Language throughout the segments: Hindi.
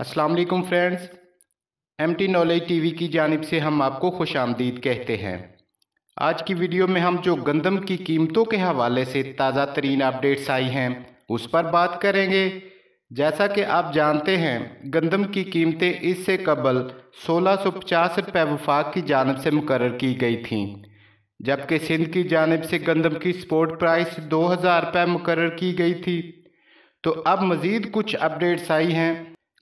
अस्सलाम वालेकुम friends M T knowledge T V की जानब से हम आपको खुश आमदीद कहते हैं आज की वीडियो में हम जो गंदम की कीमतों के हवाले से ताज़ा तरीन अपडेट्स आई हैं उस पर बात करेंगे जैसा कि आप जानते हैं गंदम की कीमतें इससे कबल सोलह सौ पचास रुपये वफाक की जानब से मुकर की गई थी जबकि सिंध की जानब से गंदम की स्पोर्ट प्राइस दो हज़ार रुपये मुकर की गई थी तो अब मज़ीद कुछ अपडेट्स आई हैं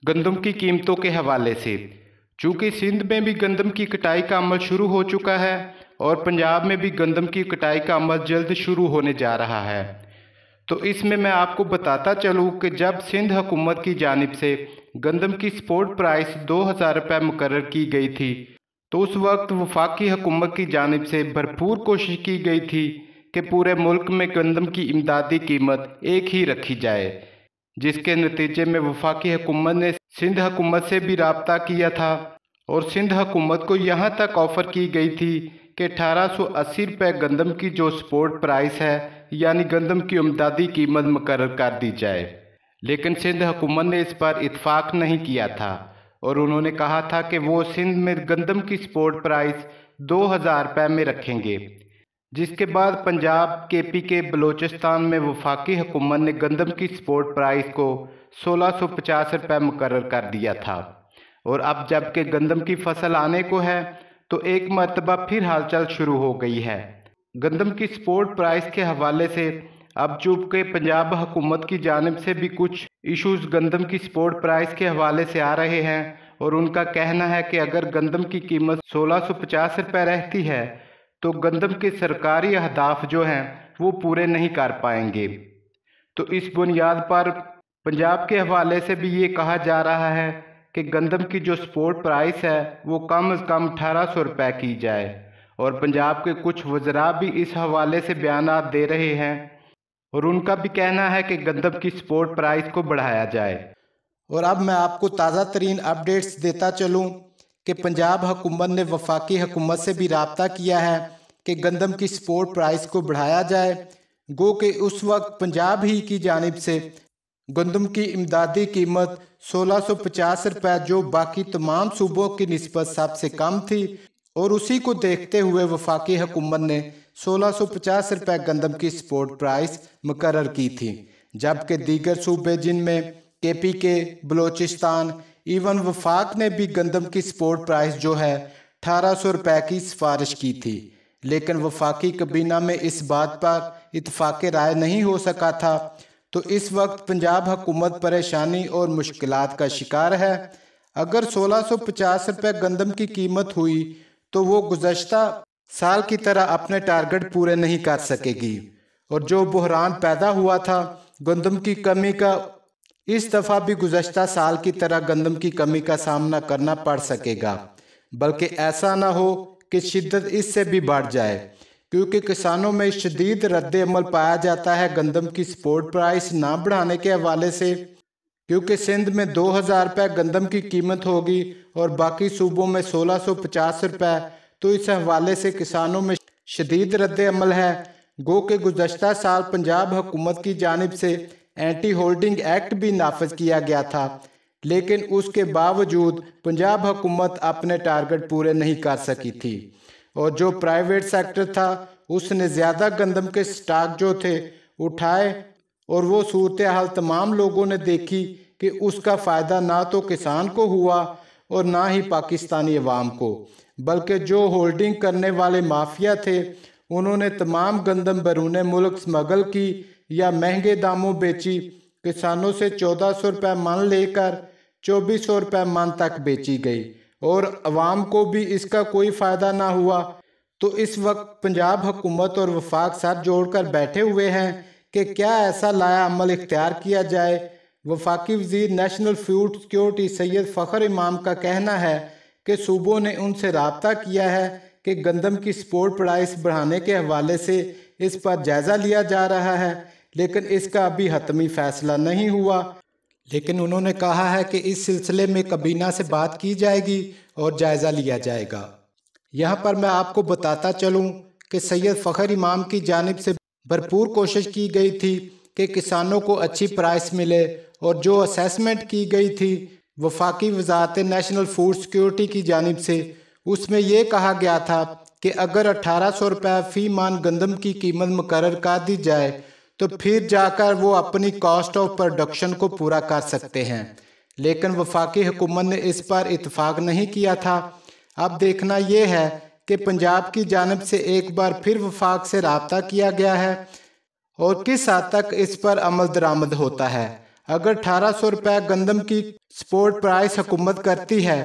गंदम की कीमतों के हवाले से चूँकि सिंध में भी गंदम की कटाई का अमल शुरू हो चुका है और पंजाब में भी गंदम की कटाई का अमल जल्द शुरू होने जा रहा है तो इसमें मैं आपको बताता चलूँ कि जब सिंध हुकूमत की जानब से गंदम की स्पोर्ट प्राइस दो हज़ार रुपये मुकर की गई थी तो उस वक्त वफाकी हुकूमत की जानब से भरपूर कोशिश की गई थी कि पूरे मुल्क में गंदम की इमदादी कीमत एक ही रखी जाए जिसके नतीजे में वफाकी हुकूमत ने सिंध हुकूमत से भी रबता किया था और सिंध हुकूमत को यहाँ तक ऑफ़र की गई थी कि अठारह सौ अस्सी रुपये गंदम की जो सपोर्ट प्राइस है यानी गंदम की उमदादी कीमत मुकर कर दी जाए लेकिन सिंध हुकूमत ने इस पर इतफाक़ नहीं किया था और उन्होंने कहा था कि वो सिंध में गंदम की स्पोर्ट प्राइस दो हज़ार रुपये में रखेंगे जिसके बाद पंजाब के पी के बलूचिस्तान में वफाकी हुकूमत ने गंदम की स्पोर्ट प्राइस को सोलह सौ पचास रुपये मुकर कर दिया था और अब जबकि गंदम की फसल आने को है तो एक मरतबा फिर हालचाल शुरू हो गई है गंदम की स्पोर्ट प्राइस के हवाले से अब चूँकि पंजाब हुकूमत की जानब से भी कुछ इश्यूज गंदम की स्पोर्ट प्राइस के हवाले से आ रहे हैं और उनका कहना है कि अगर गंदम की कीमत सोलह सौ पचास रुपये रहती है तो गंदम के सरकारी अहदाफ जो हैं वो पूरे नहीं कर पाएंगे तो इस बुनियाद पर पंजाब के हवाले से भी ये कहा जा रहा है कि गंदम की जो स्पोर्ट प्राइस है वो कम अज़ कम अठारह सौ रुपये की जाए और पंजाब के कुछ वजरा भी इस हवाले से बयान दे रहे हैं और उनका भी कहना है कि गंदम की स्पोर्ट प्राइस को बढ़ाया जाए और अब मैं आपको ताज़ा तरीन अपडेट्स देता चलूँ कि पंजाब हुकूमत ने वफाकी हुकूमत से भी रबता किया है कि गंदम की सपोर्ट प्राइस को बढ़ाया जाए गो कि उस वक्त पंजाब ही की जानब से गंदम की इमदादी कीमत 1650 रुपए जो बाकी तमाम सूबों की नस्बत सबसे कम थी और उसी को देखते हुए वफाकी हुकूमत ने 1650 रुपये गंदम की सपोर्ट प्राइस मुकर की थी जबकि दीगर सूबे जिनमें के पी के बलोचिस्तान इवन वफाक ने भी गंदम की स्पोर्ट प्राइस जो है अठारह सौ रुपए की सिफारिश की थी लेकिन वफाकी कबीना में इस बात पर इतफाक़ राय नहीं हो सका था तो इस वक्त पंजाब हुकूमत परेशानी और मुश्किल का शिकार है अगर सोलह सौ पचास रुपये गंदम की कीमत हुई तो वो गुजशत साल की तरह अपने टारगेट पूरे नहीं कर सकेगी और जो बहरान पैदा हुआ था गंदम की कमी का इस दफ़ा भी गुजशत साल की तरह गंदम की कमी का सामना करना पड़ सकेगा बल्कि ऐसा ना हो कि शिद्दत इससे भी बढ़ जाए क्योंकि किसानों में शदीद अमल पाया जाता है गंदम की सपोर्ट प्राइस ना बढ़ाने के हवाले से क्योंकि सिंध में दो हज़ार रुपये गंदम की कीमत होगी और बाकी सूबों में सोलह सौ पचास रुपये तो इस हवाले से किसानों में शदीद रद्द अमल है गो के गुजशत साल पंजाब हुकूमत की जानब से एंटी होल्डिंग एक्ट भी नाफज किया गया था लेकिन उसके बावजूद पंजाब हुकूमत अपने टारगेट पूरे नहीं कर सकी थी और जो प्राइवेट सेक्टर था उसने ज़्यादा गंदम के स्टॉक जो थे उठाए और वो सूरत हाल तमाम लोगों ने देखी कि उसका फ़ायदा ना तो किसान को हुआ और ना ही पाकिस्तानी अवाम को बल्कि जो होल्डिंग करने वाले माफिया थे उन्होंने तमाम गंदम बरून मुल्क स्मगल की या महंगे दामों बेची किसानों से चौदह सौ रुपये मन लेकर चौबीस सौ रुपये मन तक बेची गई और आवाम को भी इसका कोई फ़ायदा ना हुआ तो इस वक्त पंजाब हुकूमत और वफाक साथ जोड़कर बैठे हुए हैं कि क्या ऐसा लाया अमल इख्तियार किया जाए वफाकी वजीर national food security Syed Fakhar Imam का कहना है कि सूबों ने उनसे रबता किया है कि गंदम की स्पोर्ट प्राइस बढ़ाने के हवाले से इस पर जायज़ा लिया जा रहा है लेकिन इसका अभी हतमी फैसला नहीं हुआ लेकिन उन्होंने कहा है कि इस सिलसिले में कबीना से बात की जाएगी और जायज़ा लिया जाएगा यहाँ पर मैं आपको बताता चलूँ कि सैयद फ़खर इमाम की जानब से भरपूर कोशिश की गई थी कि किसानों को अच्छी प्राइस मिले और जो असेसमेंट की गई थी वफाकी वजारत नेशनल फूड सिक्योरिटी की जानब से उसमें यह कहा गया था कि अगर अट्ठारह सौ रुपये फ़ी मान गंदम की कीमत मुकर कर दी जाए तो फिर जाकर वो अपनी कॉस्ट ऑफ प्रोडक्शन को पूरा कर सकते हैं लेकिन वफाकी हुकूमत ने इस पर इतफाक़ नहीं किया था अब देखना यह है कि पंजाब की जानब से एक बार फिर वफाक से रबता किया गया है और किस हद तक इस पर अमल दरामद होता है अगर अठारह सौ रुपये गंदम की स्पोर्ट प्राइस हुकूमत करती है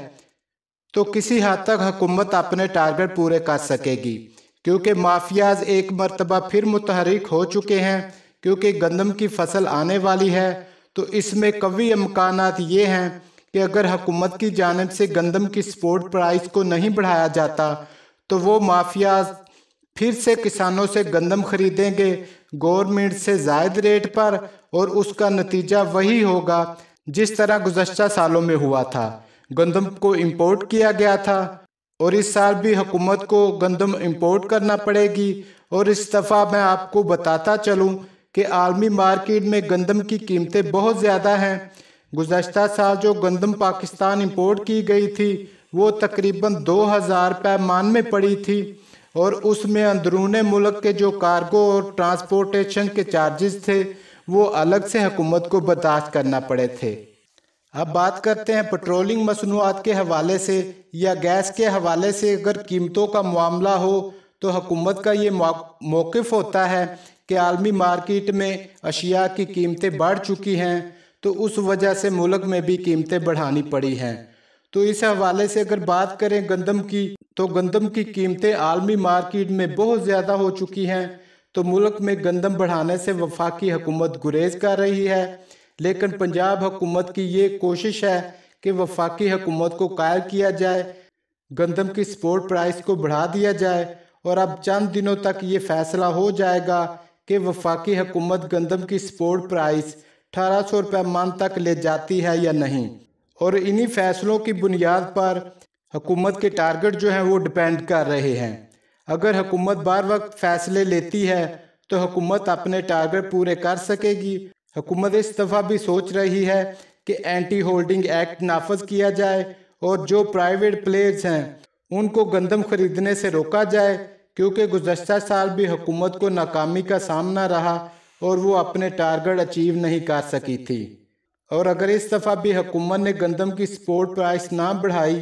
तो किसी हद तक हुकूमत अपने टारगेट पूरे कर सकेगी क्योंकि माफियाज एक मरतबा फिर मुतहरिक हो चुके हैं क्योंकि गंदम की फसल आने वाली है तो इसमें कवी अमकान ये हैं कि अगर हुकूमत की जानब से गंदम की स्पोर्ट प्राइस को नहीं बढ़ाया जाता तो वो माफिया फिर से किसानों से गंदम खरीदेंगे गवर्नमेंट से जायद रेट पर और उसका नतीजा वही होगा जिस तरह गुजशत सालों में हुआ था गंदम को इंपोर्ट किया गया था और इस साल भी हुकूमत को गंदम इंपोर्ट करना पड़ेगी और इस दफ़ा मैं आपको बताता चलूँ कि आलमी मार्केट में गंदम की कीमतें बहुत ज़्यादा हैं गुजशत साल जो गंदम पाकिस्तान इम्पोर्ट की गई थी वो तकरीबन दो हज़ार पैमान में पड़ी थी और उसमें अंदरून मुल्क के जो कार्गो और ट्रांसपोर्टेशन के चार्जेस थे वो अलग से हुकूमत को बर्दाश्त करना पड़े थे अब बात करते हैं पेट्रोलिंग मसनूआत के हवाले से या गैस के हवाले से अगर कीमतों का मामला हो तो हुकूमत का ये मौक़ होता है कि आलमी मार्केट में अशिया की कीमतें बढ़ चुकी हैं तो उस वजह से मुल्क में भी कीमतें बढ़ानी पड़ी हैं तो इस हवाले से अगर बात करें गंदम की तो गंदम की कीमतें आलमी मार्केट में बहुत ज़्यादा हो चुकी हैं तो मुल्क में गंदम बढ़ाने से वफाकी हुकूमत गुरेज कर रही है लेकिन पंजाब हुकूमत की ये कोशिश है कि वफाकी हुकूमत को कायल किया जाए गंदम की सपोर्ट प्राइस को बढ़ा दिया जाए और अब चंद दिनों तक ये फैसला हो जाएगा कि वफाकी हुकूमत गंदम की स्पोर्ट प्राइस अठारह सौ रुपये मन तक ले जाती है या नहीं और इन्हीं फैसलों की बुनियाद पर हुकूमत के टारगेट जो हैं वो डिपेंड कर रहे हैं अगर हुकूमत बार वक्त फैसले लेती है तो हुकूमत अपने टारगेट पूरे कर सकेगी हुकूमत इस दफ़ा भी सोच रही है कि एंटी होल्डिंग एक्ट नाफज किया जाए और जो प्राइवेट प्लेयर्स हैं उनको गंदम खरीदने से रोका जाए क्योंकि गुजशत साल भी हुकूमत को नाकामी का सामना रहा और वो अपने टारगेट अचीव नहीं कर सकी थी और अगर इस दफ़ा भी हुकूमत ने गंदम की सपोर्ट प्राइस ना बढ़ाई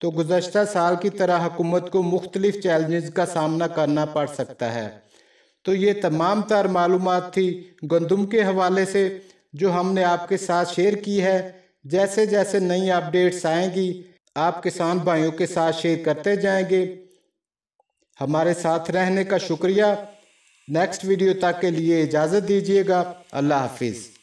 तो गुजशत साल की तरह हुकूमत को मुख्तलिफ चैलेंज का सामना करना पड़ सकता है तो ये तमाम तर मालूम थी गंदम के हवाले से जो हमने आपके साथ शेयर की है जैसे जैसे नई अपडेट्स आएंगी आप किसान भाइयों के साथ शेयर करते जाएंगे हमारे साथ रहने का शुक्रिया नेक्स्ट वीडियो तक के लिए इजाज़त दीजिएगा अल्लाह हाफिज़